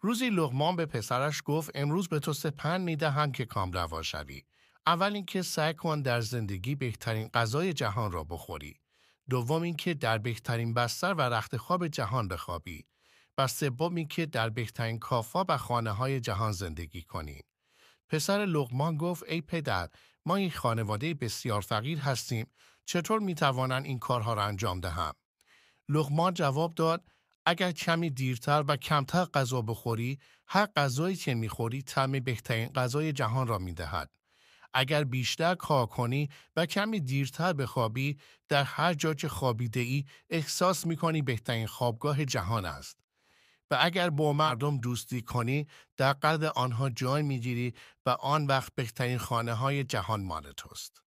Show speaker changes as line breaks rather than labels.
روزی لغمان به پسرش گفت امروز به تو سپن میدهم که کام روا شوی. اول اینکه سعی کن در زندگی بهترین غذای جهان را بخوری. دوم اینکه در بهترین بستر و رخت خواب جهان بخوابی. و سوم اینکه در بهترین کافا و خانه های جهان زندگی کنیم. پسر لغمان گفت ای پدر ما این خانواده بسیار فقیر هستیم چطور می این کارها را انجام دهم؟ لغمان جواب داد اگر کمی دیرتر و کمتر غذا بخوری، هر غذایی که میخوری طعم بهترین غذای جهان را میدهد. اگر بیشتر کار کنی و کمی دیرتر بخوابی، در هر جا که خوابیده ای احساس میکنی بهترین خوابگاه جهان است. و اگر با مردم دوستی کنی، در قلب آنها جای میگیری و آن وقت بهترین خانه های
جهان مال توست.